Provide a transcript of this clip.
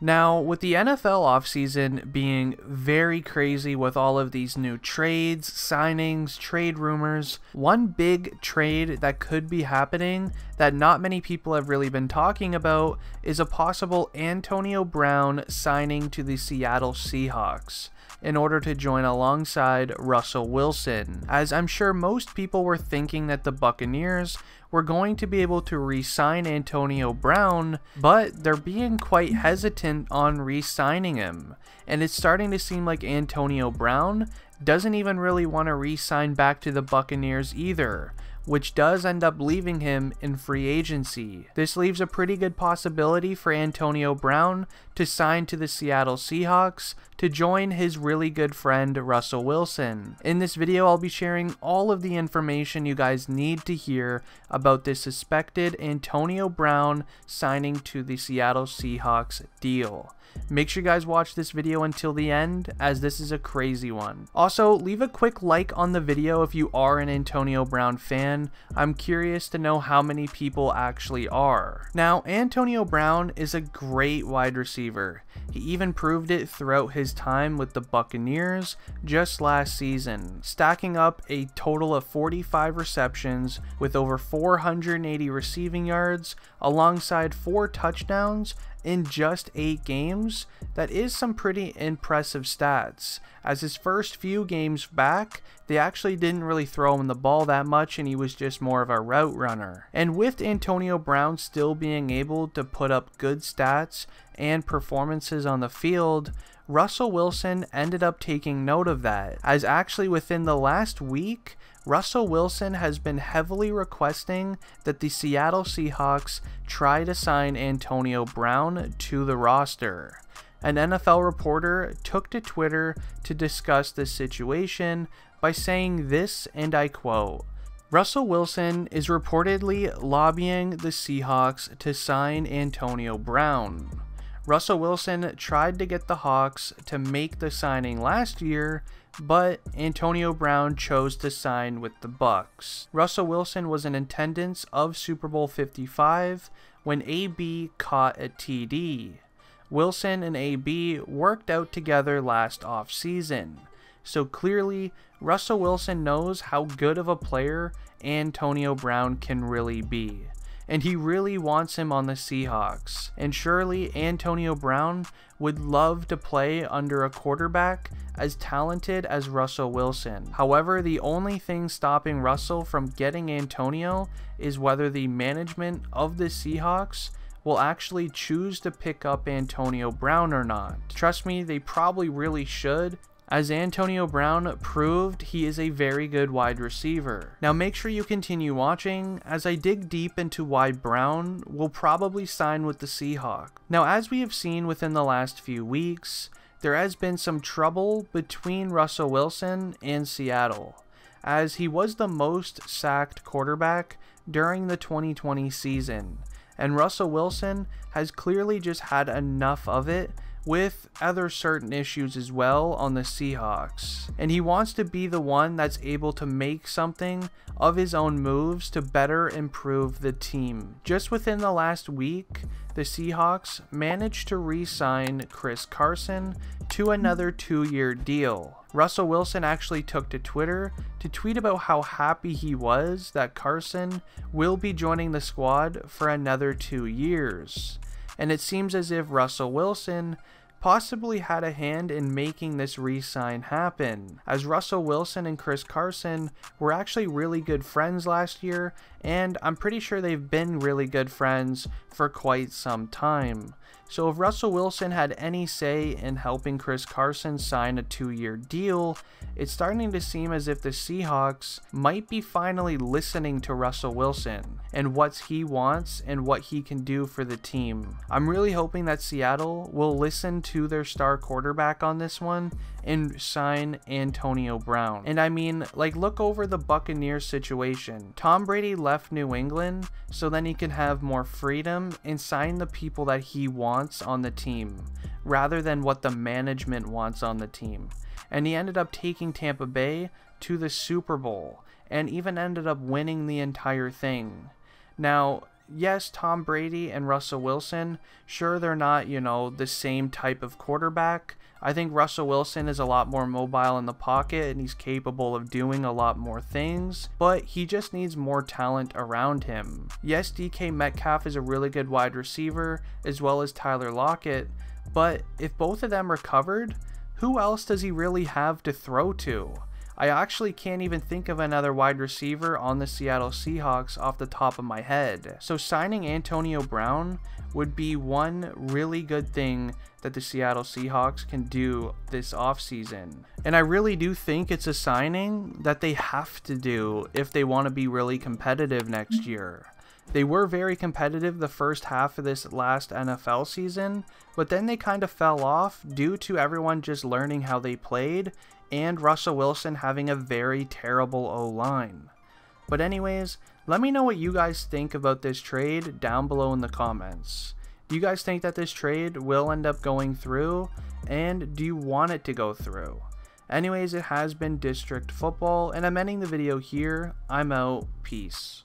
Now, with the NFL offseason being very crazy with all of these new trades, signings, trade rumors, one big trade that could be happening that not many people have really been talking about is a possible Antonio Brown signing to the Seattle Seahawks in order to join alongside Russell Wilson, as I'm sure most people were thinking that the Buccaneers were going to be able to re sign Antonio Brown, but they're being quite hesitant on re signing him. And it's starting to seem like Antonio Brown doesn't even really want to re sign back to the Buccaneers either, which does end up leaving him in free agency. This leaves a pretty good possibility for Antonio Brown to sign to the Seattle Seahawks to join his really good friend Russell Wilson. In this video, I'll be sharing all of the information you guys need to hear about this suspected Antonio Brown signing to the Seattle Seahawks deal. Make sure you guys watch this video until the end as this is a crazy one. Also, leave a quick like on the video if you are an Antonio Brown fan. I'm curious to know how many people actually are. Now, Antonio Brown is a great wide receiver receiver. He even proved it throughout his time with the Buccaneers just last season, stacking up a total of 45 receptions with over 480 receiving yards alongside 4 touchdowns in just 8 games. That is some pretty impressive stats, as his first few games back, they actually didn't really throw him the ball that much and he was just more of a route runner. And with Antonio Brown still being able to put up good stats and performances on the field, Russell Wilson ended up taking note of that, as actually within the last week, Russell Wilson has been heavily requesting that the Seattle Seahawks try to sign Antonio Brown to the roster. An NFL reporter took to Twitter to discuss the situation by saying this, and I quote Russell Wilson is reportedly lobbying the Seahawks to sign Antonio Brown. Russell Wilson tried to get the Hawks to make the signing last year, but Antonio Brown chose to sign with the Bucks. Russell Wilson was in attendance of Super Bowl 55 when AB caught a TD. Wilson and AB worked out together last offseason. So clearly, Russell Wilson knows how good of a player Antonio Brown can really be. And he really wants him on the Seahawks. And surely Antonio Brown would love to play under a quarterback as talented as Russell Wilson. However, the only thing stopping Russell from getting Antonio is whether the management of the Seahawks will actually choose to pick up Antonio Brown or not. Trust me, they probably really should. As Antonio Brown proved, he is a very good wide receiver. Now make sure you continue watching, as I dig deep into why Brown will probably sign with the Seahawks. Now as we have seen within the last few weeks, there has been some trouble between Russell Wilson and Seattle, as he was the most sacked quarterback during the 2020 season, and Russell Wilson has clearly just had enough of it with other certain issues as well on the Seahawks. And he wants to be the one that's able to make something of his own moves to better improve the team. Just within the last week, the Seahawks managed to re sign Chris Carson to another two year deal. Russell Wilson actually took to Twitter to tweet about how happy he was that Carson will be joining the squad for another two years. And it seems as if Russell Wilson possibly had a hand in making this re-sign happen, as Russell Wilson and Chris Carson were actually really good friends last year, and I'm pretty sure they've been really good friends for quite some time. So if Russell Wilson had any say in helping Chris Carson sign a two-year deal, it's starting to seem as if the Seahawks might be finally listening to Russell Wilson and what he wants and what he can do for the team. I'm really hoping that Seattle will listen to their star quarterback on this one and sign Antonio Brown. And I mean, like look over the Buccaneers situation. Tom Brady left New England so then he can have more freedom and sign the people that he wants wants on the team rather than what the management wants on the team. And he ended up taking Tampa Bay to the Super Bowl and even ended up winning the entire thing. Now, yes, Tom Brady and Russell Wilson, sure, they're not, you know, the same type of quarterback. I think Russell Wilson is a lot more mobile in the pocket and he's capable of doing a lot more things, but he just needs more talent around him. Yes, DK Metcalf is a really good wide receiver, as well as Tyler Lockett, but if both of them are covered, who else does he really have to throw to? I actually can't even think of another wide receiver on the Seattle Seahawks off the top of my head. So signing Antonio Brown would be one really good thing that the Seattle Seahawks can do this offseason. And I really do think it's a signing that they have to do if they want to be really competitive next year. They were very competitive the first half of this last NFL season, but then they kind of fell off due to everyone just learning how they played and Russell Wilson having a very terrible O line. But, anyways, let me know what you guys think about this trade down below in the comments. Do you guys think that this trade will end up going through? And do you want it to go through? Anyways, it has been district football, and I'm ending the video here. I'm out. Peace.